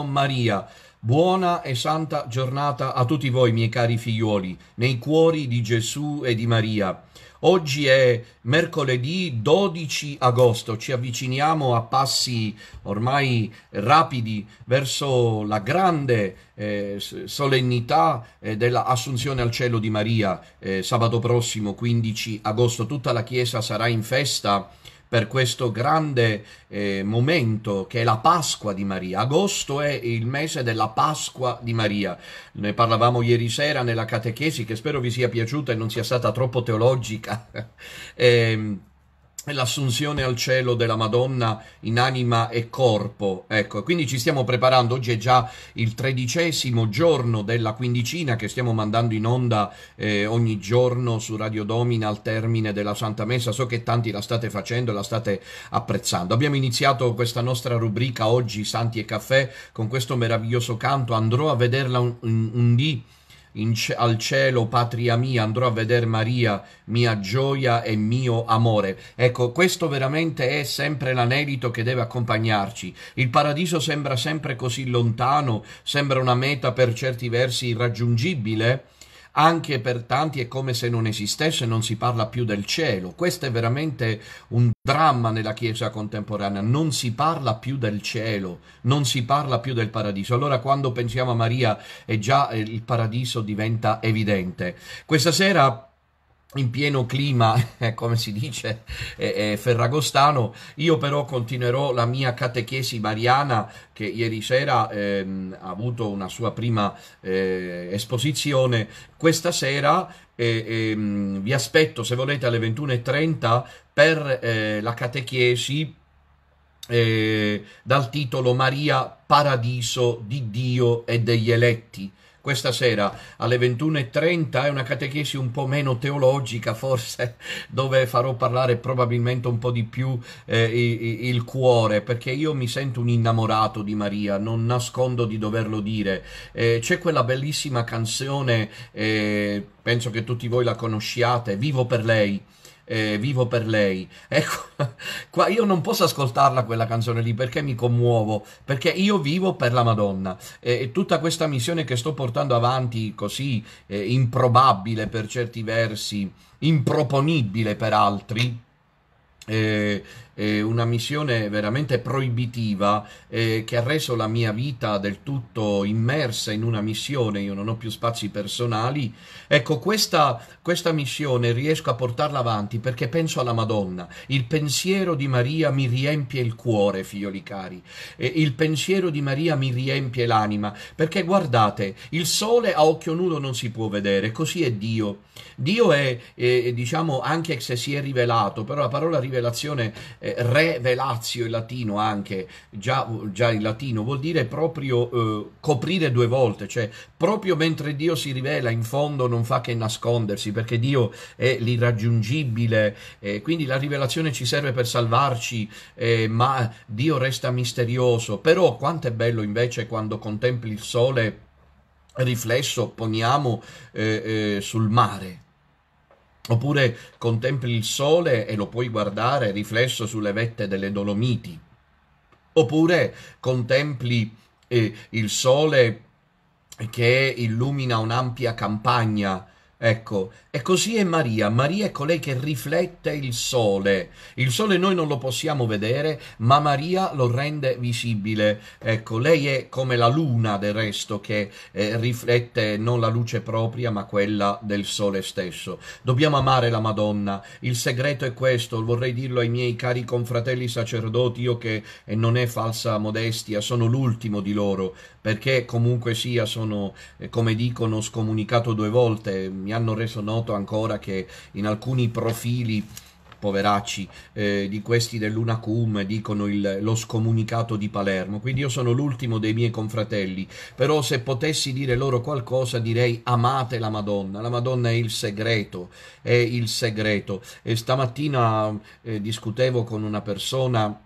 Maria, buona e santa giornata a tutti voi, miei cari figlioli, nei cuori di Gesù e di Maria. Oggi è mercoledì 12 agosto, ci avviciniamo a passi ormai rapidi verso la grande eh, solennità eh, dell'assunzione al cielo di Maria. Eh, sabato prossimo, 15 agosto, tutta la Chiesa sarà in festa per questo grande eh, momento che è la Pasqua di Maria. Agosto è il mese della Pasqua di Maria. Ne parlavamo ieri sera nella catechesi che spero vi sia piaciuta e non sia stata troppo teologica. eh, l'assunzione al cielo della Madonna in anima e corpo. Ecco, quindi ci stiamo preparando, oggi è già il tredicesimo giorno della quindicina che stiamo mandando in onda eh, ogni giorno su Radio Domina al termine della Santa Messa, so che tanti la state facendo e la state apprezzando. Abbiamo iniziato questa nostra rubrica oggi, Santi e Caffè, con questo meraviglioso canto, andrò a vederla un, un, un dì c- al cielo, patria mia, andrò a vedere Maria, mia gioia e mio amore. Ecco, questo veramente è sempre l'anelito che deve accompagnarci. Il paradiso sembra sempre così lontano, sembra una meta per certi versi irraggiungibile anche per tanti è come se non esistesse, non si parla più del cielo. Questo è veramente un dramma nella Chiesa contemporanea, non si parla più del cielo, non si parla più del paradiso. Allora quando pensiamo a Maria è già eh, il paradiso diventa evidente. Questa sera in pieno clima, eh, come si dice, eh, eh, ferragostano. Io però continuerò la mia catechesi mariana che ieri sera eh, ha avuto una sua prima eh, esposizione. Questa sera eh, ehm, vi aspetto, se volete, alle 21.30 per la catechesi dal titolo Maria, paradiso di Dio e degli eletti questa sera alle 21.30 è una catechesi un po' meno teologica forse, dove farò parlare probabilmente un po' di più eh, il cuore, perché io mi sento un innamorato di Maria, non nascondo di doverlo dire. Eh, c'è quella bellissima canzone, eh, penso che tutti voi la conosciate, Vivo per lei eh, Vivo per lei. Ecco, qua io non posso ascoltarla quella canzone lì perché mi commuovo, perché io vivo per la Madonna e, e tutta questa missione che sto portando avanti così eh, improbabile per certi versi, improponibile per altri. Eh, eh, una missione veramente proibitiva eh, che ha reso la mia vita del tutto immersa in una missione, io non ho più spazi personali, ecco questa, questa missione riesco a portarla avanti perché penso alla Madonna, il pensiero di Maria mi riempie il cuore, figlioli cari, eh, il pensiero di Maria mi riempie l'anima, perché guardate, il sole a occhio nudo non si può vedere, così è Dio. Dio è, diciamo, anche se si è rivelato, però la parola rivelazione eh, revelatio in latino anche, già, già, in latino, vuol dire proprio eh, coprire due volte, cioè proprio mentre Dio si rivela in fondo non fa che nascondersi, perché Dio è l'irraggiungibile, eh, quindi la rivelazione ci serve per salvarci, eh, ma Dio resta misterioso, però quanto è bello invece quando contempli il sole riflesso poniamo eh, eh, sul mare Oppure contempli il sole e lo puoi guardare riflesso sulle vette delle Dolomiti. Oppure contempli eh, il sole che illumina un'ampia campagna Ecco, e così è Maria. Maria è colei che riflette il sole. Il sole noi non lo possiamo vedere, ma Maria lo rende visibile. Ecco, lei è come la luna del resto che eh, riflette non la luce propria, ma quella del sole stesso. Dobbiamo amare la Madonna. Il segreto è questo, vorrei dirlo ai miei cari confratelli sacerdoti, io che e eh, non è falsa modestia, sono l'ultimo di loro, perché comunque sia sono, eh, come dicono, scomunicato due volte, mi hanno reso noto ancora che in alcuni profili poveracci eh, di questi dell'Unacum dicono il, lo scomunicato di Palermo quindi io sono l'ultimo dei miei confratelli però se potessi dire loro qualcosa direi amate la Madonna la Madonna è il segreto è il segreto e stamattina eh, discutevo con una persona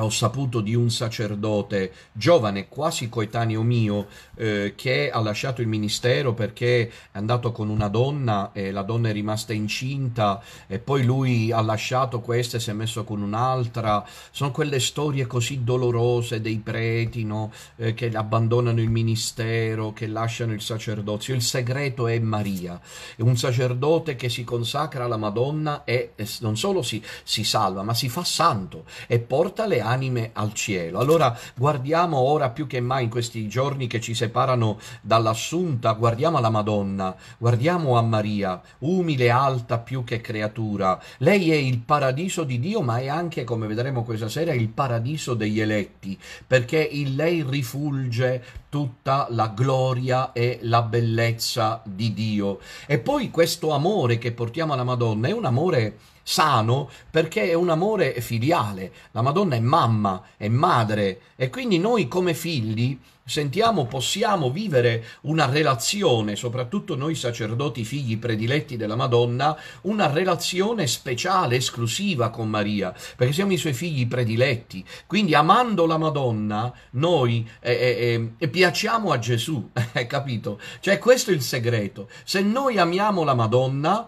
ho saputo di un sacerdote giovane, quasi coetaneo mio, eh, che ha lasciato il ministero perché è andato con una donna e la donna è rimasta incinta e poi lui ha lasciato questa e si è messo con un'altra. Sono quelle storie così dolorose dei preti no? eh, che abbandonano il ministero, che lasciano il sacerdozio. Il segreto è Maria. un sacerdote che si consacra alla Madonna e non solo si, si salva, ma si fa santo e porta le anime al cielo. Allora guardiamo ora più che mai in questi giorni che ci separano dall'assunta, guardiamo alla Madonna, guardiamo a Maria, umile, alta più che creatura. Lei è il paradiso di Dio, ma è anche, come vedremo questa sera, il paradiso degli eletti, perché in lei rifulge tutta la gloria e la bellezza di Dio. E poi questo amore che portiamo alla Madonna è un amore sano perché è un amore filiale. La Madonna è mamma, è madre e quindi noi come figli sentiamo possiamo vivere una relazione, soprattutto noi sacerdoti figli prediletti della Madonna, una relazione speciale, esclusiva con Maria, perché siamo i suoi figli prediletti. Quindi amando la Madonna, noi eh, eh, eh piacciamo a Gesù, eh, capito? Cioè questo è il segreto. Se noi amiamo la Madonna,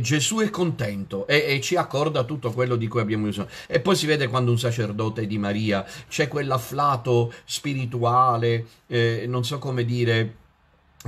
Gesù è contento e ci accorda tutto quello di cui abbiamo bisogno. E poi si vede quando un sacerdote di Maria c'è quell'afflato spirituale, eh, non so come dire,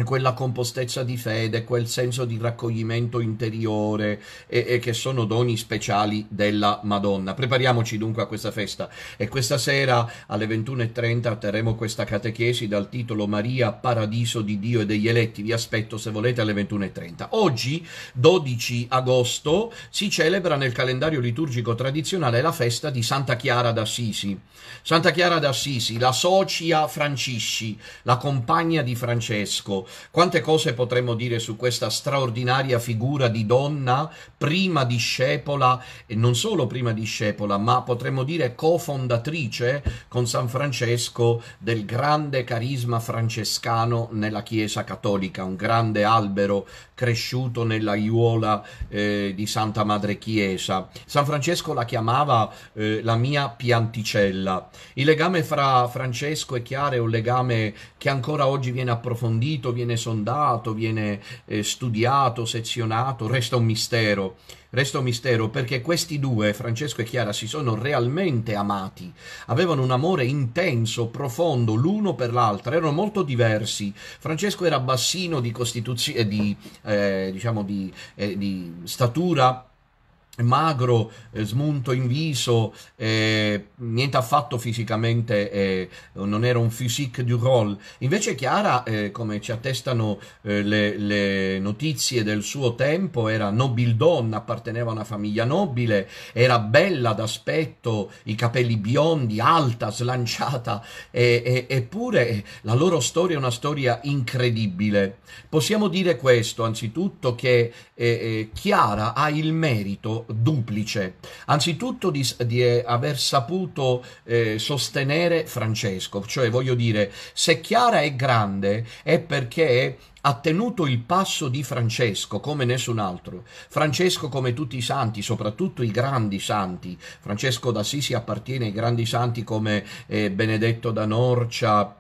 quella compostezza di fede, quel senso di raccoglimento interiore e, e, che sono doni speciali della Madonna. Prepariamoci dunque a questa festa e questa sera alle 21.30 terremo questa catechesi dal titolo Maria Paradiso di Dio e degli eletti. Vi aspetto se volete alle 21.30. Oggi, 12 agosto, si celebra nel calendario liturgico tradizionale la festa di Santa Chiara d'Assisi. Santa Chiara d'Assisi, la socia Francisci, la compagna di Francesco quante cose potremmo dire su questa straordinaria figura di donna, prima discepola, e non solo prima discepola, ma potremmo dire cofondatrice con San Francesco del grande carisma francescano nella Chiesa Cattolica, un grande albero cresciuto nella aiuola eh, di Santa Madre Chiesa. San Francesco la chiamava eh, la mia pianticella. Il legame fra Francesco e Chiara è un legame che ancora oggi viene approfondito viene sondato, viene eh, studiato, sezionato, resta un mistero. Resta un mistero perché questi due, Francesco e Chiara, si sono realmente amati, avevano un amore intenso, profondo l'uno per l'altra, erano molto diversi. Francesco era bassino di, costituzione, eh, di, eh, diciamo di, eh, di statura magro, eh, smunto in viso, eh, niente affatto fisicamente, eh, non era un physique du rôle. Invece Chiara, eh, come ci attestano eh, le, le, notizie del suo tempo, era nobildonna, apparteneva a una famiglia nobile, era bella d'aspetto, i capelli biondi, alta, slanciata, eppure la loro storia è una storia incredibile. Possiamo dire questo, anzitutto, che eh, Chiara ha il merito duplice. Anzitutto di, di eh, aver saputo eh, sostenere Francesco, cioè voglio dire, se Chiara è grande è perché ha tenuto il passo di Francesco come nessun altro. Francesco, come tutti i santi, soprattutto i grandi santi, Francesco d'Assisi appartiene ai grandi santi come eh, Benedetto da Norcia,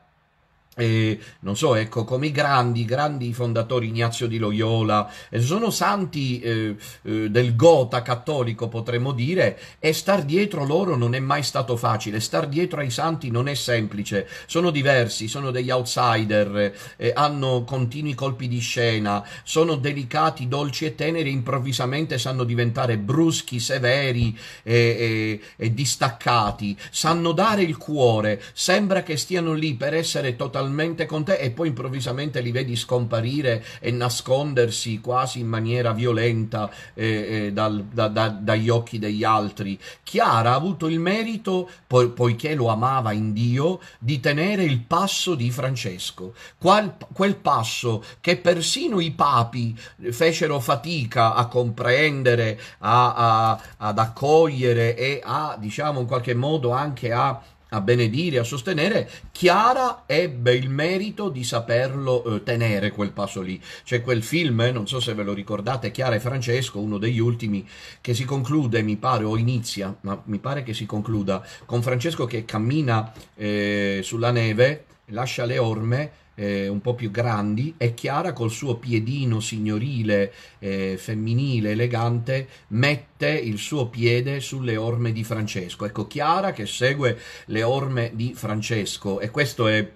eh, non so, ecco, come i grandi, grandi fondatori Ignazio di Loyola, eh, sono santi eh, eh, del gota cattolico, potremmo dire, e star dietro loro non è mai stato facile, star dietro ai santi non è semplice, sono diversi, sono degli outsider, eh, hanno continui colpi di scena, sono delicati, dolci e teneri, improvvisamente sanno diventare bruschi, severi e distaccati, sanno dare il cuore, sembra che stiano lì per essere totalmente totalmente con te e poi improvvisamente li vedi scomparire e nascondersi quasi in maniera violenta eh, eh, dal, da, da, dagli occhi degli altri. Chiara ha avuto il merito, po- poiché lo amava in Dio, di tenere il passo di Francesco, qual, quel passo che persino i papi fecero fatica a comprendere, a, a, ad accogliere e a, diciamo, in qualche modo anche a a benedire, a sostenere, Chiara ebbe il merito di saperlo eh, tenere quel passo lì. C'è quel film, eh, non so se ve lo ricordate, Chiara e Francesco, uno degli ultimi, che si conclude, mi pare, o inizia, ma mi pare che si concluda, con Francesco che cammina eh, sulla neve, lascia le orme eh, un po' più grandi e Chiara col suo piedino signorile, eh, femminile, elegante, mette il suo piede sulle orme di Francesco. Ecco Chiara che segue le orme di Francesco e questo è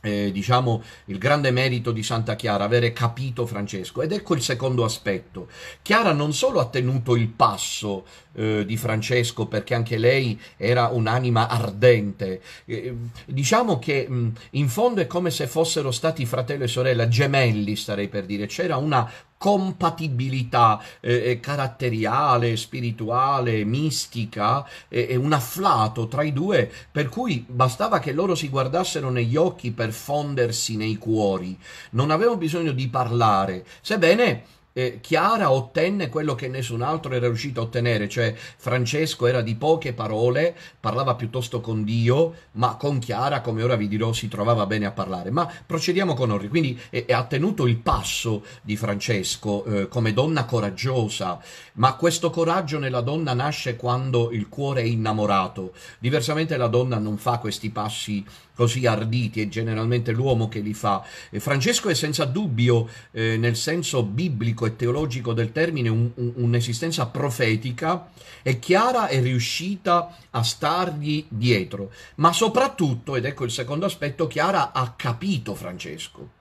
eh, diciamo il grande merito di Santa Chiara, avere capito Francesco. Ed ecco il secondo aspetto. Chiara non solo ha tenuto il passo eh, di Francesco perché anche lei era un'anima ardente, eh, diciamo che mh, mm, in fondo è come se fossero stati fratello e sorella, gemelli starei per dire, c'era una compatibilità eh, eh, caratteriale, spirituale, mistica, eh, un afflato tra i due, per cui bastava che loro si guardassero negli occhi per fondersi nei cuori. Non avevano bisogno di parlare, sebbene eh, Chiara ottenne quello che nessun altro era riuscito a ottenere, cioè Francesco era di poche parole, parlava piuttosto con Dio, ma con Chiara, come ora vi dirò, si trovava bene a parlare. Ma procediamo con Orri, quindi ha tenuto il passo di Francesco eh, come donna coraggiosa, ma questo coraggio nella donna nasce quando il cuore è innamorato, diversamente la donna non fa questi passi così arditi, è generalmente l'uomo che li fa. E Francesco è senza dubbio, eh, nel senso biblico e teologico del termine, un, un, un'esistenza profetica e Chiara è riuscita a stargli dietro, ma soprattutto, ed ecco il secondo aspetto, Chiara ha capito Francesco.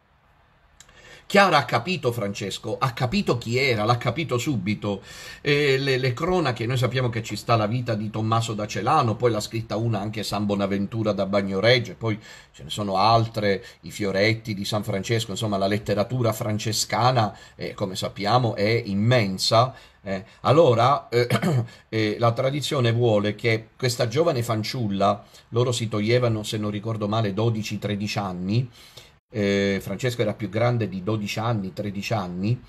Chiara ha capito Francesco, ha capito chi era, l'ha capito subito. Eh, le, le, cronache, noi sappiamo che ci sta la vita di Tommaso da Celano, poi l'ha scritta una anche San Bonaventura da Bagnoregge, poi ce ne sono altre, i Fioretti di San Francesco, insomma la letteratura francescana, eh, come sappiamo, è immensa. Eh, allora eh, eh, la tradizione vuole che questa giovane fanciulla, loro si toglievano se non ricordo male 12-13 anni, eh, Francesco era più grande di 12 anni, 13 anni,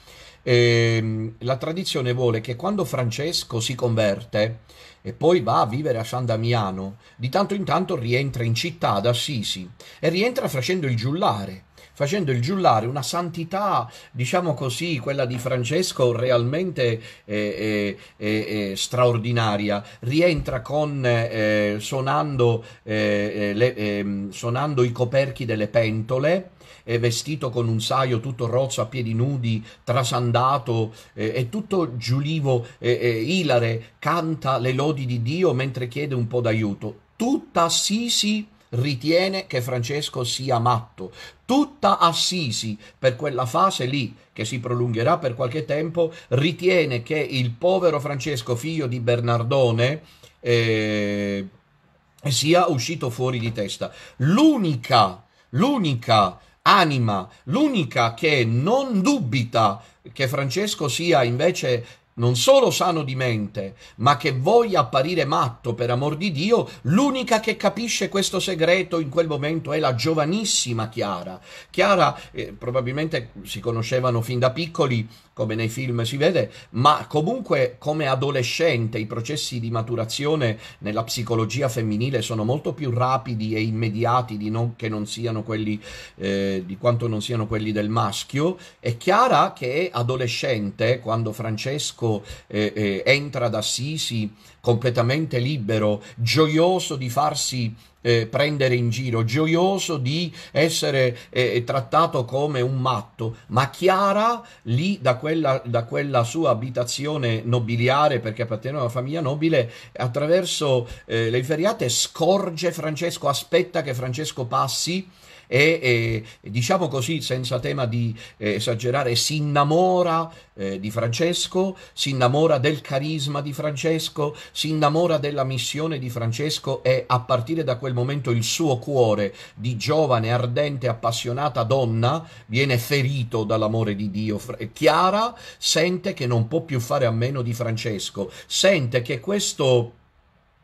eh, la tradizione vuole che quando Francesco si converte e poi va a vivere a San Damiano, di tanto in tanto rientra in città ad Assisi e rientra facendo il giullare, facendo il giullare una santità, diciamo così, quella di Francesco realmente eh, eh, eh, eh straordinaria. Rientra con, eh, suonando, le, ehm, suonando i coperchi delle pentole vestito con un saio tutto rozzo a piedi nudi, trasandato eh, e tutto giulivo eh, eh, ilare, canta le lodi di Dio mentre chiede un po' d'aiuto. Tutta Assisi ritiene che Francesco sia matto. Tutta Assisi, per quella fase lì, che si prolungherà per qualche tempo, ritiene che il povero Francesco, figlio di Bernardone, eh, sia uscito fuori di testa. L'unica, l'unica anima, l'unica che non dubita che Francesco sia invece non solo sano di mente, ma che voglia apparire matto per amor di Dio, l'unica che capisce questo segreto in quel momento è la giovanissima Chiara. Chiara eh, probabilmente si conoscevano fin da piccoli, come nei film si vede, ma comunque come adolescente i processi di maturazione nella psicologia femminile sono molto più rapidi e immediati di non, che non siano quelli, eh, di quanto non siano quelli del maschio. È Chiara che adolescente quando Francesco eh, eh, entra da Sisi completamente libero, gioioso di farsi eh, prendere in giro, gioioso di essere eh, trattato come un matto, ma Chiara lì da quella, da quella sua abitazione nobiliare, perché apparteneva a una famiglia nobile, attraverso eh, le feriate scorge Francesco, aspetta che Francesco passi e, e diciamo così, senza tema di eh, esagerare, si innamora eh, di Francesco, si innamora del carisma di Francesco, si innamora della missione di Francesco e a partire da quel momento il suo cuore di giovane, ardente, appassionata donna viene ferito dall'amore di Dio. Chiara sente che non può più fare a meno di Francesco, sente che questo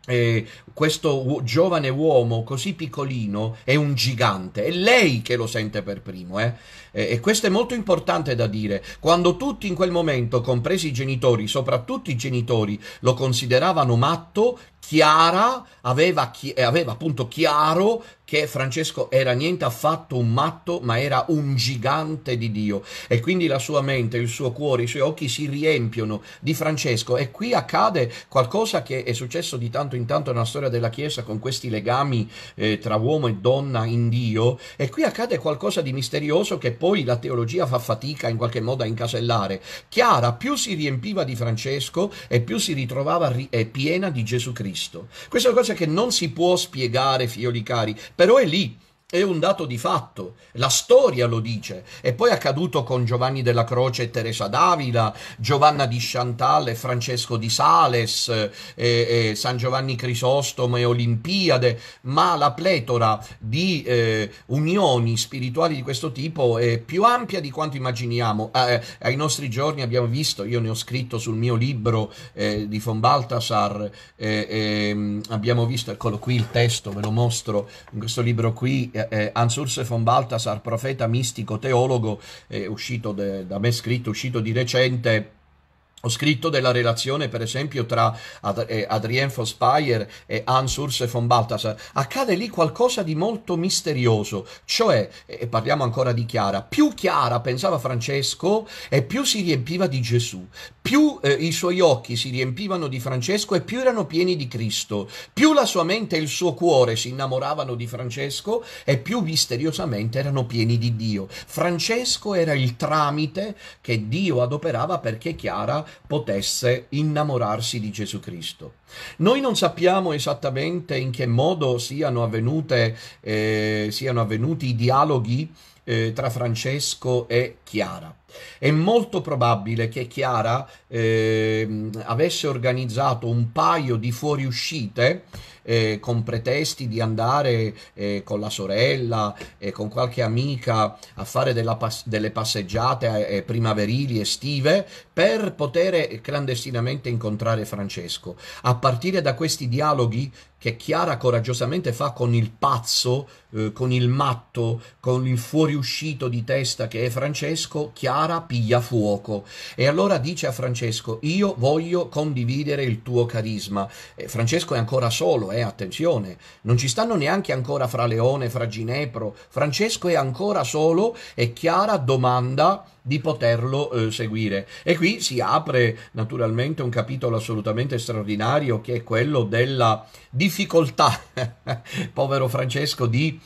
eh, questo u- giovane uomo così piccolino è un gigante, è lei che lo sente per primo. Eh? E-, e questo è molto importante da dire. Quando tutti in quel momento, compresi i genitori, soprattutto i genitori, lo consideravano matto, chiara, aveva, chi- eh, aveva appunto chiaro che Francesco era niente affatto un matto, ma era un gigante di Dio. E quindi la sua mente, il suo cuore, i suoi occhi si riempiono di Francesco. E qui accade qualcosa che è successo di tanto in tanto nella storia della Chiesa con questi legami eh, tra uomo e donna in Dio. E qui accade qualcosa di misterioso che poi la teologia fa fatica in qualche modo a incasellare. Chiara più si riempiva di Francesco e più si ritrovava ri- eh, piena di Gesù Cristo. Cristo. Questa è una cosa che non si può spiegare, figlioli cari, però è lì. È un dato di fatto, la storia lo dice. E poi è accaduto con Giovanni della Croce e Teresa d'Avila, Giovanna di Chantal e Francesco di Sales, eh, eh, San Giovanni Crisostomo e Olimpiade, ma la pletora di eh, unioni spirituali di questo tipo è più ampia di quanto immaginiamo. Ah, eh, ai nostri giorni abbiamo visto, io ne ho scritto sul mio libro eh, di Von Baltasar, eh, ehm, abbiamo visto, eccolo qui il testo, ve lo mostro, in questo libro qui eh, eh, Ansurse von Baltasar, profeta mistico teologo, eh, uscito de, da me scritto, uscito di recente, ho scritto della relazione, per esempio, tra eh, Adrien von Speyer e Hans Urse von Balthasar. Accade lì qualcosa di molto misterioso, cioè, e parliamo ancora di Chiara, più Chiara pensava Francesco e più si riempiva di Gesù, più eh, i suoi occhi si riempivano di Francesco e più erano pieni di Cristo, più la sua mente e il suo cuore si innamoravano di Francesco e più misteriosamente erano pieni di Dio. Francesco era il tramite che Dio adoperava perché Chiara potesse innamorarsi di Gesù Cristo. Noi non sappiamo esattamente in che modo siano, avvenute, eh, siano avvenuti i dialoghi eh, tra Francesco e Chiara. È molto probabile che Chiara eh, avesse organizzato un paio di fuoriuscite eh, con pretesti di andare eh, con la sorella e eh, con qualche amica a fare pas delle passeggiate eh, eh, primaverili, estive, per poter clandestinamente incontrare Francesco. A partire da questi dialoghi che Chiara coraggiosamente fa con il pazzo, eh, con il matto, con il fuoriuscito di testa che è Francesco, Chiara piglia fuoco e allora dice a Francesco: Io voglio condividere il tuo carisma. Eh, Francesco è ancora solo, eh, attenzione, non ci stanno neanche ancora fra Leone, fra Ginepro, Francesco è ancora solo e Chiara domanda di poterlo eh, seguire. E qui si apre naturalmente un capitolo assolutamente straordinario che è quello della difficoltà, povero Francesco, di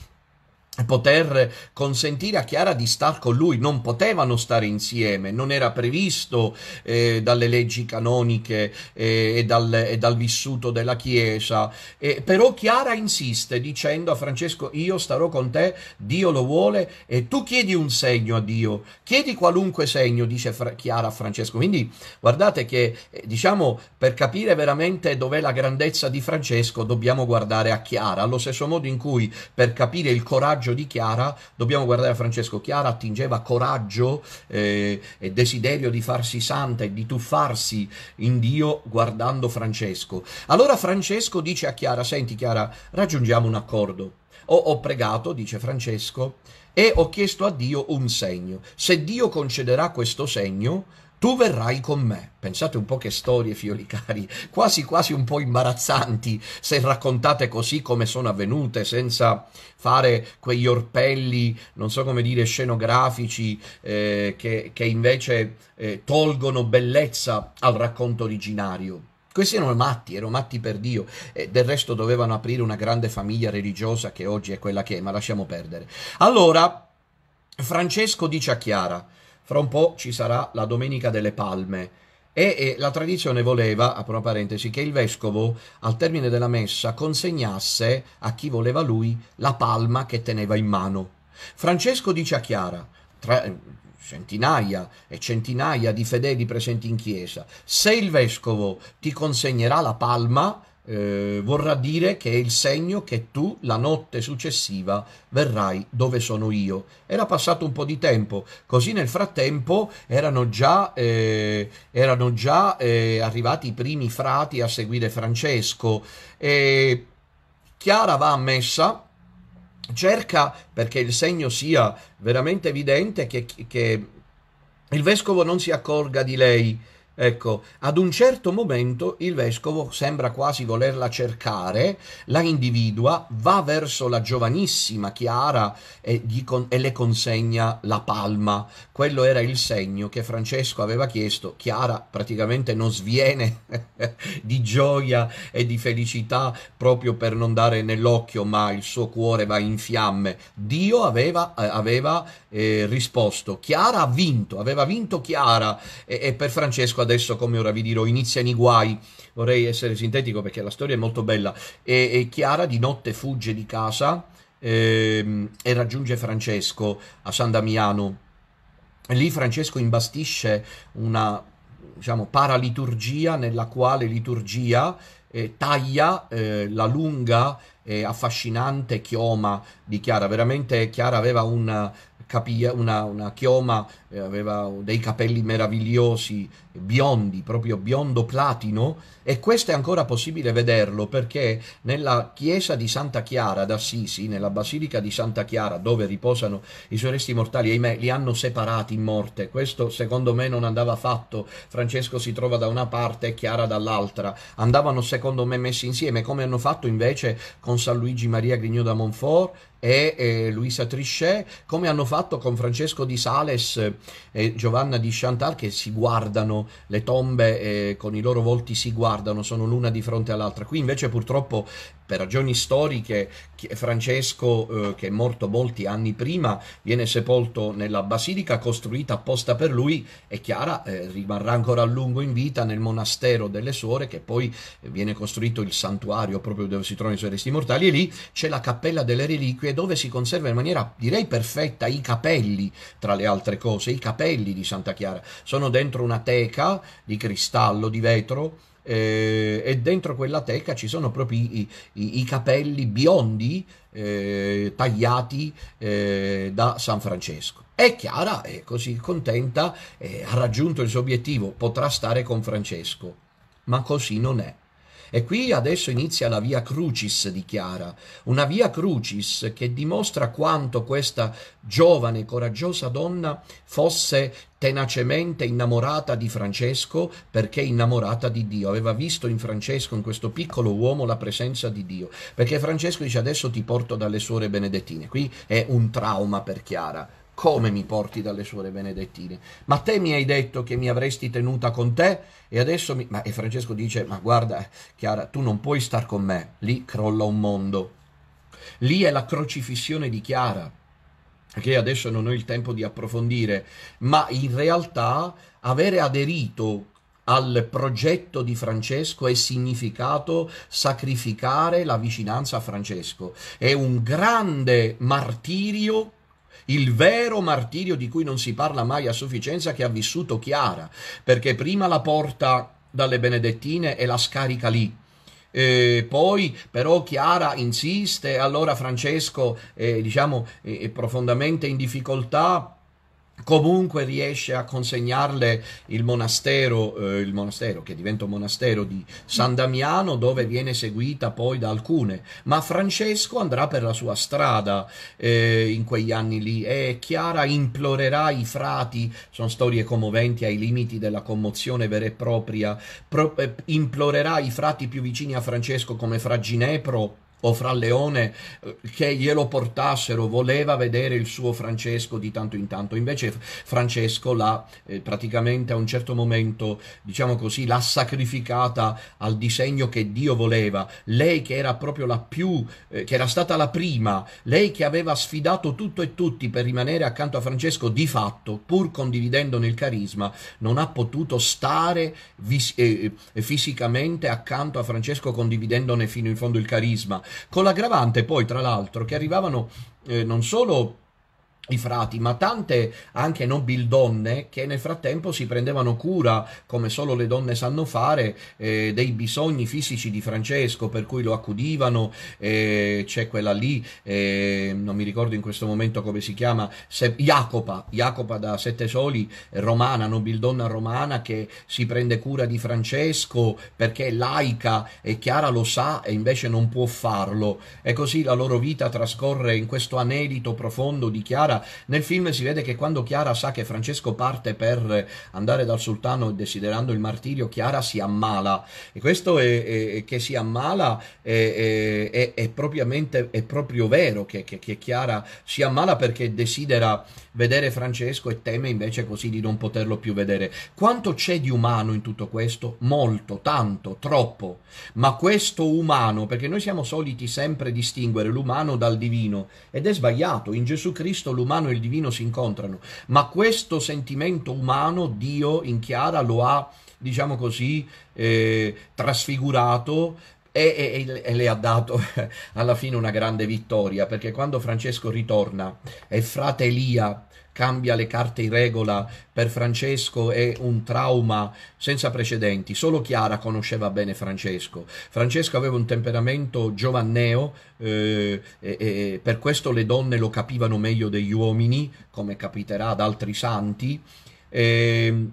poter consentire a Chiara di star con lui, non potevano stare insieme, non era previsto eh, dalle leggi canoniche eh, e, dal, e, dal, vissuto della Chiesa, eh, però Chiara insiste dicendo a Francesco io starò con te, Dio lo vuole e tu chiedi un segno a Dio, chiedi qualunque segno, dice Fra- Chiara a Francesco, quindi guardate che eh, diciamo per capire veramente dov'è la grandezza di Francesco dobbiamo guardare a Chiara, allo stesso modo in cui per capire il coraggio coraggio di Chiara, dobbiamo guardare a Francesco, Chiara attingeva coraggio eh, e desiderio di farsi santa e di tuffarsi in Dio guardando Francesco. Allora Francesco dice a Chiara, senti Chiara, raggiungiamo un accordo. Ho, ho pregato, dice Francesco, e ho chiesto a Dio un segno. Se Dio concederà questo segno, tu verrai con me. Pensate un po' che storie, fiori cari, quasi quasi un po' imbarazzanti se raccontate così come sono avvenute, senza fare quegli orpelli, non so come dire, scenografici, eh, che, che, invece eh, tolgono bellezza al racconto originario. Questi erano matti, erano matti per Dio e del resto dovevano aprire una grande famiglia religiosa che oggi è quella che è, ma lasciamo perdere. Allora, Francesco dice a Chiara, fra un po' ci sarà la Domenica delle Palme. E, e la tradizione voleva, apro una parentesi, che il vescovo al termine della messa consegnasse a chi voleva lui la palma che teneva in mano. Francesco dice a Chiara, tra, centinaia e centinaia di fedeli presenti in chiesa, se il vescovo ti consegnerà la palma, eh, vorrà dire che è il segno che tu la notte successiva verrai dove sono io. Era passato un po' di tempo, così nel frattempo erano già, eh, erano già eh, arrivati i primi frati a seguire Francesco e Chiara va a messa cerca perché il segno sia veramente evidente che, che il vescovo non si accorga di lei Ecco, ad un certo momento il vescovo sembra quasi volerla cercare, la individua, va verso la giovanissima Chiara e, con- e le consegna la palma. Quello era il segno che Francesco aveva chiesto. Chiara praticamente non sviene di gioia e di felicità proprio per non dare nell'occhio, ma il suo cuore va in fiamme. Dio aveva, eh, aveva eh, risposto. Chiara ha vinto, aveva vinto Chiara e, e per Francesco ha adesso, come ora vi dirò, iniziano i guai. Vorrei essere sintetico perché la storia è molto bella. E, e Chiara di notte fugge di casa e, ehm, e raggiunge Francesco a San Damiano. Lì Francesco imbastisce una diciamo, paraliturgia nella quale liturgia eh, taglia eh, la lunga e affascinante chioma di Chiara. Veramente Chiara aveva un, capia, una, una chioma, eh, aveva dei capelli meravigliosi, biondi, proprio biondo platino, e questo è ancora possibile vederlo perché nella chiesa di Santa Chiara d'Assisi, nella basilica di Santa Chiara, dove riposano i suoi resti mortali, ahimè, li hanno separati in morte. Questo secondo me non andava fatto. Francesco si trova da una parte e Chiara dall'altra. Andavano secondo me messi insieme, come hanno fatto invece con San Luigi Maria Grignot da Montfort e eh, Luisa Trichet, come hanno fatto con Francesco di Sales eh, e Giovanna di Chantal che si guardano, le tombe eh, con i loro volti si guardano, sono l'una di fronte all'altra. Qui invece purtroppo per ragioni storiche Francesco, eh, che è morto molti anni prima, viene sepolto nella basilica costruita apposta per lui e Chiara eh, rimarrà ancora a lungo in vita nel monastero delle suore che poi eh, viene costruito il santuario proprio dove si trovano i suoi resti mortali e lì c'è la cappella delle reliquie dove si conserva in maniera direi perfetta i capelli, tra le altre cose, i capelli di Santa Chiara. Sono dentro una teca di cristallo, di vetro, eh, e dentro quella teca ci sono proprio i, i, i capelli biondi eh, tagliati eh, da San Francesco. E Chiara è così contenta, eh, ha raggiunto il suo obiettivo, potrà stare con Francesco, ma così non è. E qui adesso inizia la via crucis di Chiara, una via crucis che dimostra quanto questa giovane, coraggiosa donna fosse tenacemente innamorata di Francesco perché innamorata di Dio, aveva visto in Francesco, in questo piccolo uomo, la presenza di Dio, perché Francesco dice adesso ti porto dalle suore benedettine, qui è un trauma per Chiara, come mi porti dalle suore benedettine? Ma te mi hai detto che mi avresti tenuta con te e adesso mi... Ma, e Francesco dice, ma guarda Chiara, tu non puoi star con me, lì crolla un mondo. Lì è la crocifissione di Chiara, che adesso non ho il tempo di approfondire, ma in realtà avere aderito al progetto di Francesco è significato sacrificare la vicinanza a Francesco. È un grande martirio il vero martirio di cui non si parla mai a sufficienza che ha vissuto Chiara, perché prima la porta dalle benedettine e la scarica lì. E poi però Chiara insiste, allora Francesco è diciamo, è profondamente in difficoltà comunque riesce a consegnarle il monastero, eh, il monastero che diventa un monastero di San Damiano dove viene seguita poi da alcune, ma Francesco andrà per la sua strada eh, in quegli anni lì e Chiara implorerà i frati, sono storie commoventi ai limiti della commozione vera e propria, pro, eh, implorerà i frati più vicini a Francesco come fra Ginepro o fra Leone eh, che glielo portassero, voleva vedere il suo Francesco di tanto in tanto. Invece Francesco l'ha eh, praticamente a un certo momento, diciamo così, l'ha sacrificata al disegno che Dio voleva. Lei che era proprio la più, eh, che era stata la prima, lei che aveva sfidato tutto e tutti per rimanere accanto a Francesco, di fatto, pur condividendone il carisma, non ha potuto stare vis- eh, eh, fisicamente accanto a Francesco condividendone fino in fondo il carisma con l'aggravante poi tra l'altro che arrivavano eh, non solo i frati, ma tante anche nobildonne che nel frattempo si prendevano cura, come solo le donne sanno fare, eh, dei bisogni fisici di Francesco, per cui lo accudivano, eh, c'è quella lì, eh, non mi ricordo in questo momento come si chiama, se, Jacopa, Jacopa da Sette Soli, eh, romana, nobildonna romana, che si prende cura di Francesco perché è laica e Chiara lo sa e invece non può farlo. E così la loro vita trascorre in questo anelito profondo di Chiara nel film si vede che quando Chiara sa che Francesco parte per andare dal sultano desiderando il martirio, Chiara si ammala e questo è, è, che si ammala è, è, è propriamente è proprio vero che, che, che Chiara si ammala perché desidera vedere Francesco e teme invece così di non poterlo più vedere. Quanto c'è di umano in tutto questo? Molto, tanto, troppo. Ma questo umano, perché noi siamo soliti sempre distinguere l'umano dal divino ed è sbagliato, in Gesù Cristo l'umano umano e il divino si incontrano, ma questo sentimento umano Dio in Chiara lo ha, diciamo così, eh, trasfigurato e, e, e, le ha dato alla fine una grande vittoria, perché quando Francesco ritorna e frate Elia cambia le carte in regola, per Francesco è un trauma senza precedenti. Solo Chiara conosceva bene Francesco. Francesco aveva un temperamento giovanneo, eh, e, e per questo le donne lo capivano meglio degli uomini, come capiterà ad altri santi. Eh,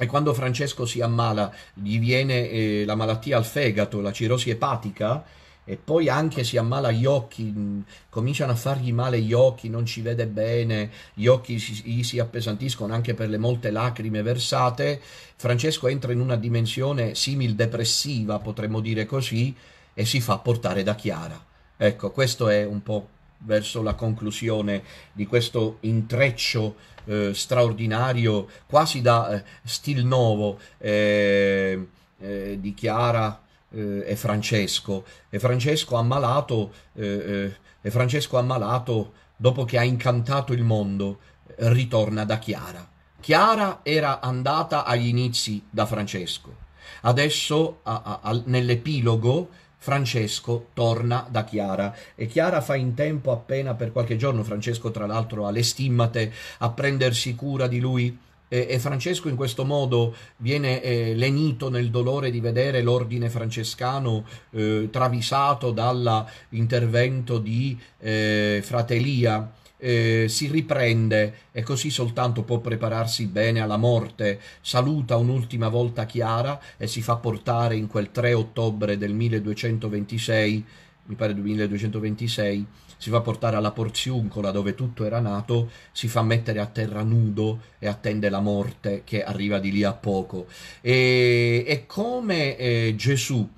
e quando Francesco si ammala, gli viene eh, la malattia al fegato, la cirrosi epatica, e poi anche si ammala gli occhi, cominciano a fargli male gli occhi, non ci vede bene, gli occhi si, gli si appesantiscono anche per le molte lacrime versate, Francesco entra in una dimensione simil depressiva, potremmo dire così, e si fa portare da Chiara. Ecco, questo è un po' verso la conclusione di questo intreccio eh, straordinario, quasi da eh, stil novo eh, eh, di Chiara eh, è Francesco e Francesco ammalato eh, e eh, Francesco ammalato dopo che ha incantato il mondo ritorna da Chiara. Chiara era andata agli inizi da Francesco. Adesso a, a, nell'epilogo Francesco torna da Chiara e Chiara fa in tempo appena per qualche giorno, Francesco tra l'altro ha le stimmate, a prendersi cura di lui e Francesco in questo modo viene eh, lenito nel dolore di vedere l'ordine francescano eh, travisato dall'intervento di eh, Fratelia. Eh, si riprende e così soltanto può prepararsi bene alla morte. Saluta un'ultima volta Chiara e si fa portare in quel 3 ottobre del 1226, mi pare 1226, si fa portare alla porziuncola dove tutto era nato, si fa mettere a terra nudo e attende la morte che arriva di lì a poco. E, e come eh, Gesù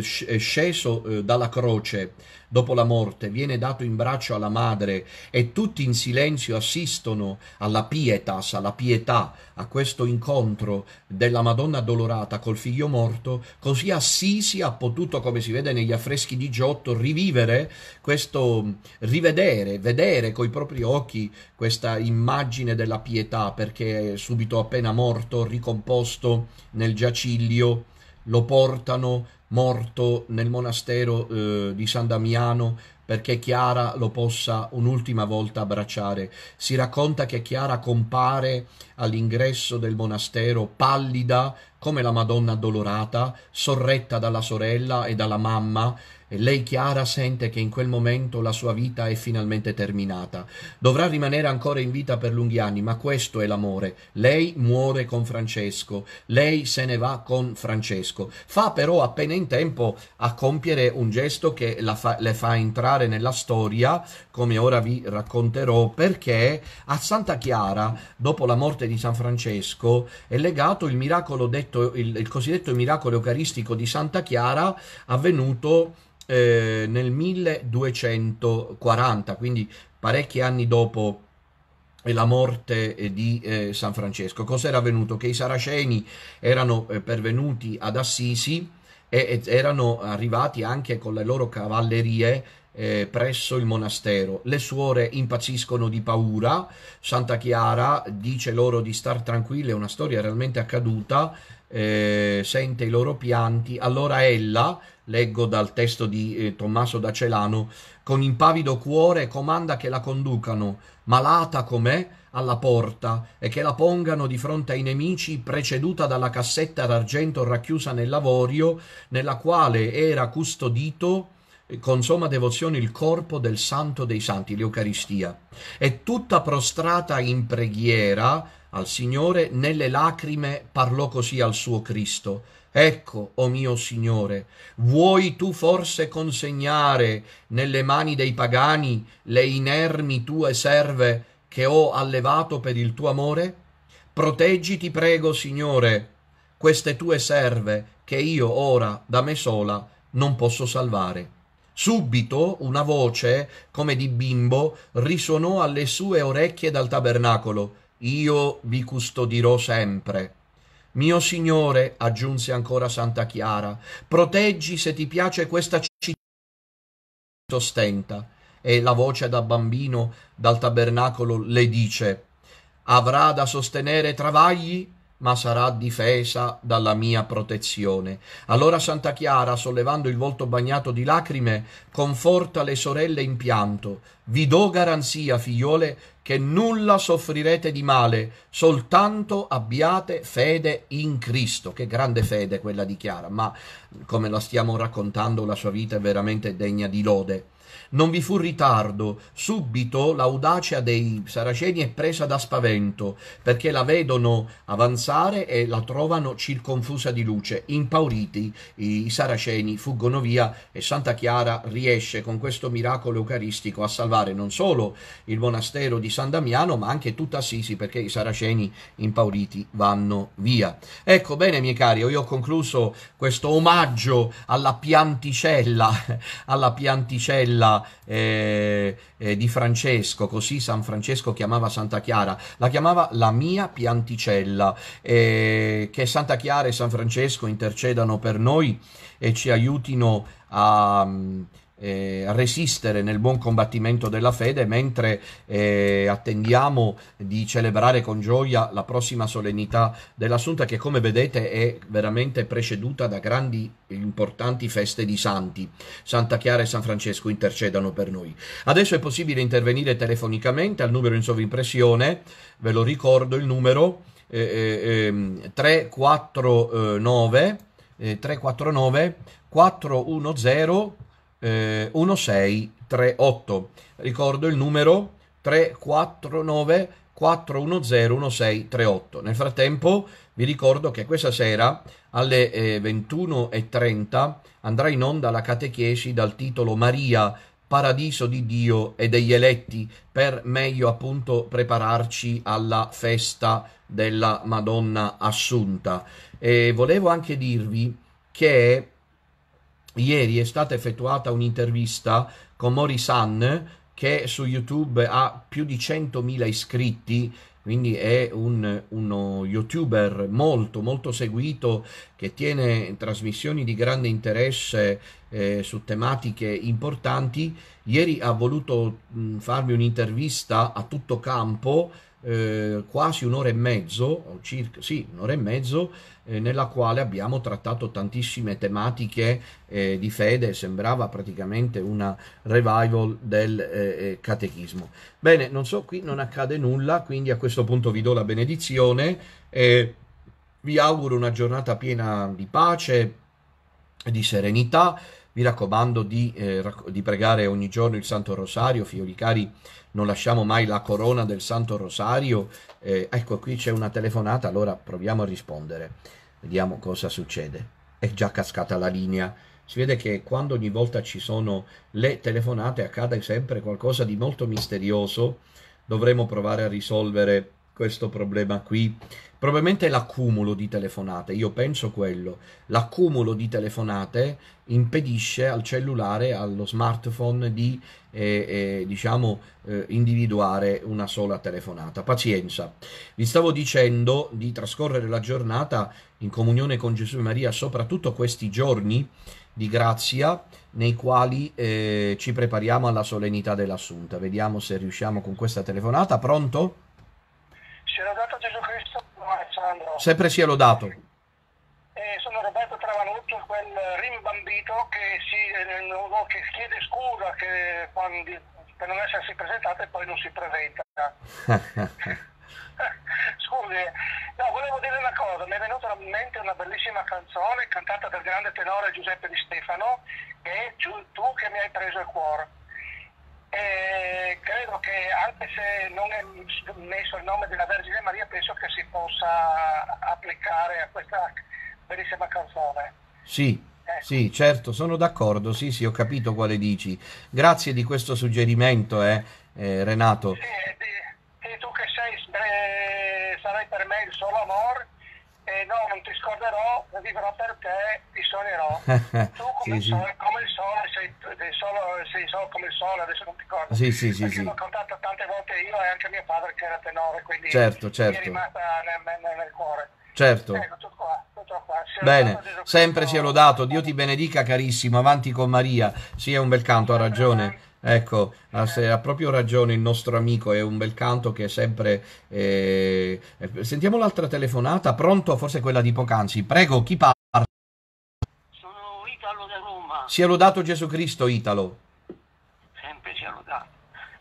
sceso eh, dalla croce dopo la morte, viene dato in braccio alla madre e tutti in silenzio assistono alla pietas, alla pietà, a questo incontro della Madonna addolorata col figlio morto, così Assisi ha potuto, come si vede negli affreschi di Giotto, rivivere questo, rivedere, vedere coi propri occhi questa immagine della pietà, perché subito appena morto, ricomposto nel giaciglio, lo portano morto nel monastero eh, di San Damiano perché Chiara lo possa un'ultima volta abbracciare. Si racconta che Chiara compare all'ingresso del monastero pallida come la Madonna addolorata, sorretta dalla sorella e dalla mamma, e lei Chiara sente che in quel momento la sua vita è finalmente terminata. Dovrà rimanere ancora in vita per lunghi anni, ma questo è l'amore. Lei muore con Francesco, lei se ne va con Francesco. Fa però appena in tempo a compiere un gesto che fa, le fa entrare nella storia, come ora vi racconterò, perché a Santa Chiara, dopo la morte di San Francesco, è legato il miracolo detto, il, il cosiddetto miracolo eucaristico di Santa Chiara avvenuto eh, nel 1240, quindi parecchi anni dopo la morte eh, di eh, San Francesco. Cos'era avvenuto? Che i saraceni erano eh, pervenuti ad Assisi e, e, erano arrivati anche con le loro cavallerie eh, presso il monastero. Le suore impazziscono di paura, Santa Chiara dice loro di star tranquille, è una storia realmente accaduta, eh, sente i loro pianti, allora ella, leggo dal testo di eh, Tommaso da Celano, con impavido cuore comanda che la conducano, malata com'è, alla porta e che la pongano di fronte ai nemici preceduta dalla cassetta d'argento racchiusa nell'avorio, nella quale era custodito con somma devozione il corpo del Santo dei Santi, l'Eucaristia, e tutta prostrata in preghiera al Signore, nelle lacrime parlò così al suo Cristo. Ecco, o oh mio Signore, vuoi tu forse consegnare nelle mani dei pagani le inermi tue serve che ho allevato per il tuo amore? Proteggiti, prego, Signore, queste tue serve che io ora da me sola non posso salvare. Subito una voce, come di bimbo, risuonò alle sue orecchie dal tabernacolo. Io vi custodirò sempre. Mio Signore, aggiunse ancora Santa Chiara, proteggi se ti piace questa città Sostenta. E la voce da bambino dal tabernacolo le dice Avrà da sostenere travagli ma sarà difesa dalla mia protezione. Allora Santa Chiara, sollevando il volto bagnato di lacrime, conforta le sorelle in pianto. Vi do garanzia, figliole, che nulla soffrirete di male, soltanto abbiate fede in Cristo. Che grande fede quella di Chiara, ma come la stiamo raccontando, la sua vita è veramente degna di lode. Non vi fu ritardo. Subito l'audacia dei saraceni è presa da spavento, perché la vedono avanzare e la trovano circonfusa di luce. Impauriti, i saraceni fuggono via e Santa Chiara riesce con questo miracolo eucaristico a salvare non solo il monastero di San Damiano, ma anche tutta Assisi, perché i saraceni impauriti vanno via. Ecco, bene, miei cari, io ho concluso questo omaggio alla pianticella, alla pianticella eh, eh, di Francesco, così San Francesco chiamava Santa Chiara, la chiamava la mia pianticella. Eh, che Santa Chiara e San Francesco intercedano per noi e ci aiutino a... Um, eh, resistere nel buon combattimento della fede mentre eh, attendiamo di celebrare con gioia la prossima solennità dell'Assunta che come vedete è veramente preceduta da grandi e importanti feste di santi. Santa Chiara e San Francesco intercedano per noi. Adesso è possibile intervenire telefonicamente al numero in sovrimpressione, ve lo ricordo il numero eh, 349 349 410 eh, 1638. Ricordo il numero 349 410 1638. Nel frattempo vi ricordo che questa sera alle eh, 21.30 andrà in onda la catechesi dal titolo Maria, paradiso di Dio e degli eletti, per meglio appunto prepararci alla festa della Madonna Assunta. E volevo anche dirvi che ieri è stata effettuata un'intervista con Mori-san che su YouTube ha più di 100.000 iscritti, quindi è un, uno youtuber molto molto seguito che tiene trasmissioni di grande interesse eh, su tematiche importanti. Ieri ha voluto mh, farmi un'intervista a tutto campo eh, quasi un'ora e mezzo, o circa, sì, un'ora e mezzo, eh, nella quale abbiamo trattato tantissime tematiche eh, di fede, sembrava praticamente una revival del eh, eh, catechismo. Bene, non so, qui non accade nulla, quindi a questo punto vi do la benedizione e vi auguro una giornata piena di pace, di serenità. Vi raccomando di, di pregare ogni giorno il Santo Rosario, figlioli cari non lasciamo mai la corona del Santo Rosario. Eh, ecco, qui c'è una telefonata, allora proviamo a rispondere. Vediamo cosa succede. È già cascata la linea. Si vede che quando ogni volta ci sono le telefonate accade sempre qualcosa di molto misterioso. Dovremo provare a risolvere questo problema qui. Probabilmente l'accumulo di telefonate, io penso quello. L'accumulo di telefonate impedisce al cellulare, allo smartphone di eh, eh, diciamo, eh, individuare una sola telefonata. Pazienza. Vi stavo dicendo di trascorrere la giornata in comunione con Gesù e Maria, soprattutto questi giorni di grazia nei quali eh, ci prepariamo alla solennità dell'assunta. Vediamo se riusciamo con questa telefonata. Pronto? Sia lodato Gesù Cristo, Alessandro. Sempre sia lodato. Eh, sono Roberto Travanotto, quel rimbambito che, si, eh, che chiede scusa che quando, per non essersi presentato e poi non si presenta. Scusi, no, volevo dire una cosa, mi è venuta in mente una bellissima canzone cantata dal grande tenore Giuseppe Di Stefano che è Tu che mi hai preso il cuore. E eh, credo che anche se non è messo il nome della Vergine Maria, penso che si possa applicare a questa bellissima canzone. Sì. Eh. Sì, certo, sono d'accordo, sì, sì, ho capito quale dici. Grazie di questo suggerimento, eh, eh, Renato. Sì, e, tu che sei, eh, sarai per me il solo amore, no, non ti scorderò, vivrò per te, ti suonerò. tu come, sì, il sole, sì. come il sole, sei, solo, sei solo come il sole, adesso non ti ricordo. Sì, sì, sì. Perché sì. l'ho cantato tante volte io e anche mio padre che era tenore, quindi certo, certo. mi è certo. rimasta nel, nel, nel cuore. Certo. Ecco, tutto qua. Bene, sempre sia lodato, Dio ti benedica carissimo, avanti con Maria, sì è un bel canto, ha ragione. Ecco, ha, se, ha, proprio ragione il nostro amico, è un bel canto che è sempre... Eh... eh sentiamo l'altra telefonata, pronto? Forse quella di Pocanzi. Prego, chi parla? Sono Italo da Roma. Sia lodato Gesù Cristo, Italo. Sempre sia lodato.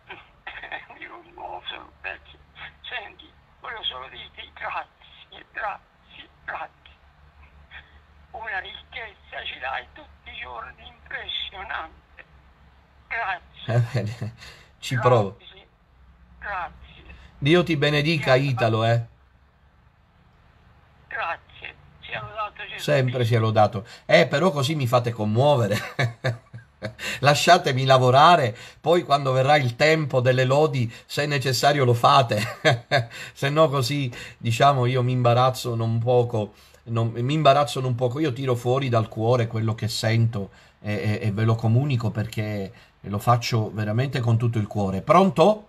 Io no, sono vecchio. Senti, voglio solo dirti grazie, grazie, grazie. Una ricchezza ci dai tutti i giorni impressionante Grazie. ci Grazie. provo. Grazie. Dio ti benedica, Grazie. Italo, eh. Grazie, sia lodato Gesù. Sempre sia lodato. Eh, però così mi fate commuovere. Lasciatemi lavorare, poi quando verrà il tempo delle lodi, se necessario lo fate, se no così diciamo io mi imbarazzo non poco, non, mi imbarazzo non poco, io tiro fuori dal cuore quello che sento e, e, e ve lo comunico perché e lo faccio veramente con tutto il cuore. Pronto?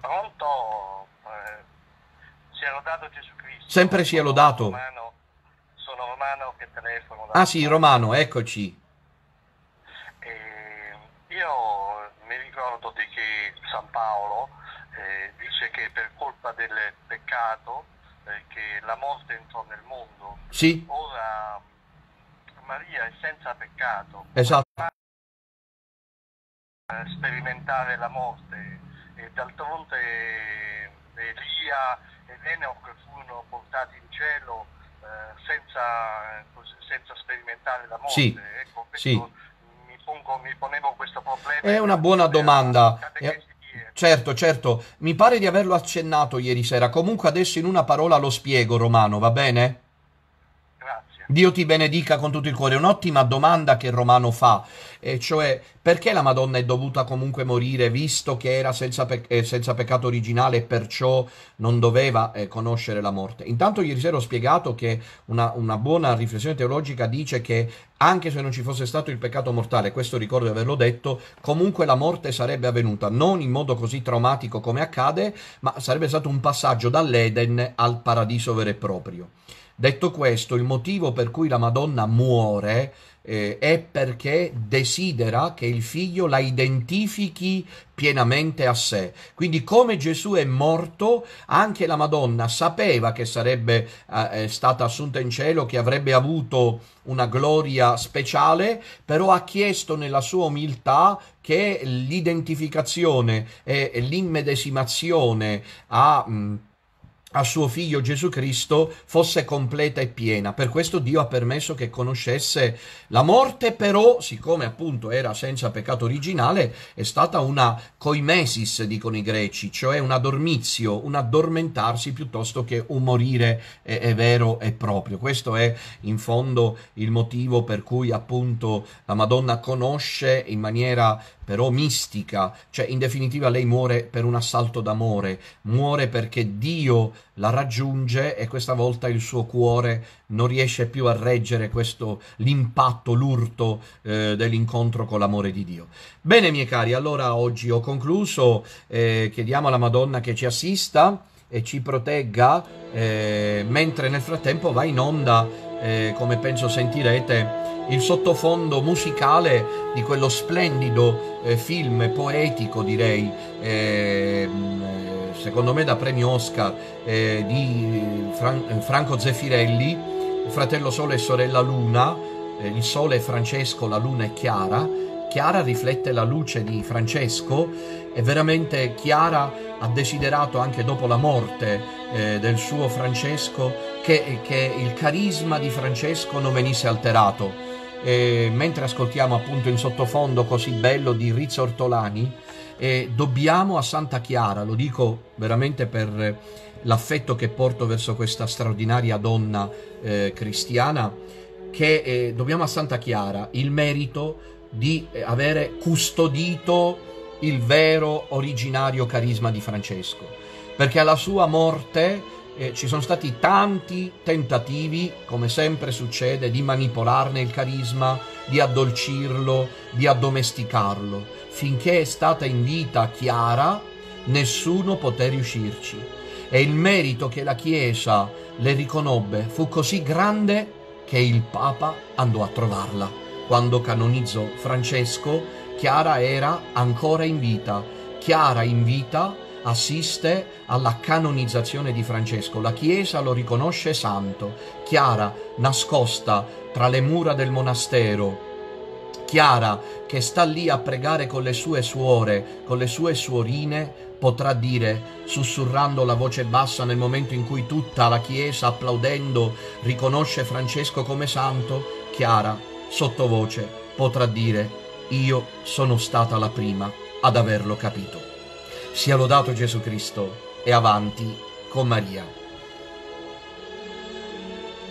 Pronto, eh, sia lodato Gesù Cristo. Sempre sia lodato. Sono romano, sono romano che telefono. ah sì, Romano, eccoci. Eh, io mi ricordo di che San Paolo eh, dice che per colpa del peccato eh, che la morte entrò nel mondo. Sì. Ora Maria è senza peccato. Esatto. Eh, sperimentare la morte e d'altronde eh, Elia e Enoch furono portati in cielo eh, senza, senza, sperimentare la morte. Sì, ecco, sì. Mi, pongo, mi, ponevo questo problema. È una buona domanda. Certo, certo, mi pare di averlo accennato ieri sera, comunque adesso in una parola lo spiego Romano, va bene? Dio ti benedica con tutto il cuore. Un'ottima domanda che Romano fa, e cioè perché la Madonna è dovuta comunque morire visto che era senza, pe- eh, senza peccato originale e perciò non doveva eh, conoscere la morte. Intanto ieri sera ho spiegato che una, una, buona riflessione teologica dice che anche se non ci fosse stato il peccato mortale, questo ricordo di averlo detto, comunque la morte sarebbe avvenuta, non in modo così traumatico come accade, ma sarebbe stato un passaggio dall'Eden al paradiso vero e proprio. Detto questo, il motivo per cui la Madonna muore eh, è perché desidera che il figlio la identifichi pienamente a sé. Quindi come Gesù è morto, anche la Madonna sapeva che sarebbe eh, stata assunta in cielo, che avrebbe avuto una gloria speciale, però ha chiesto nella sua umiltà che l'identificazione e l'immedesimazione a... Mh, mm, a suo figlio Gesù Cristo fosse completa e piena. Per questo Dio ha permesso che conoscesse la morte, però, siccome appunto era senza peccato originale, è stata una coimesis, dicono i greci, cioè un adormizio, un addormentarsi piuttosto che un morire è, è vero e proprio. Questo è in fondo il motivo per cui appunto la Madonna conosce in maniera però mistica, cioè in definitiva lei muore per un assalto d'amore, muore perché Dio la raggiunge e questa volta il suo cuore non riesce più a reggere questo, l'impatto, l'urto eh, dell'incontro con l'amore di Dio. Bene miei cari, allora oggi ho concluso, eh, chiediamo alla Madonna che ci assista e ci protegga, eh, mentre nel frattempo va in onda eh, come penso sentirete, il sottofondo musicale di quello splendido eh, film poetico, direi, eh, secondo me da premio Oscar, eh, di Fran Franco Zeffirelli, Fratello Sole e Sorella Luna, eh, il Sole è Francesco, la Luna è Chiara, Chiara riflette la luce di Francesco e veramente Chiara ha desiderato anche dopo la morte eh, del suo Francesco che, che il carisma di Francesco non venisse alterato. E mentre ascoltiamo appunto in sottofondo così bello di Rizzo Ortolani, eh, dobbiamo a Santa Chiara, lo dico veramente per l'affetto che porto verso questa straordinaria donna eh, cristiana, che eh, dobbiamo a Santa Chiara il merito di eh, avere custodito il vero originario carisma di Francesco, perché alla sua morte eh, ci sono stati tanti tentativi, come sempre succede, di manipolarne il carisma, di addolcirlo, di addomesticarlo. Finché è stata in vita Chiara, nessuno poté riuscirci. E il merito che la Chiesa le riconobbe fu così grande che il Papa andò a trovarla. Quando canonizzò Francesco, Chiara era ancora in vita. Chiara in vita assiste alla canonizzazione di Francesco, la Chiesa lo riconosce santo. Chiara, nascosta tra le mura del monastero, Chiara che sta lì a pregare con le sue suore, con le sue suorine, potrà dire, sussurrando la voce bassa nel momento in cui tutta la Chiesa, applaudendo, riconosce Francesco come santo, Chiara, sottovoce, potrà dire, io sono stata la prima ad averlo capito. Sia lodato Gesù Cristo e avanti con Maria.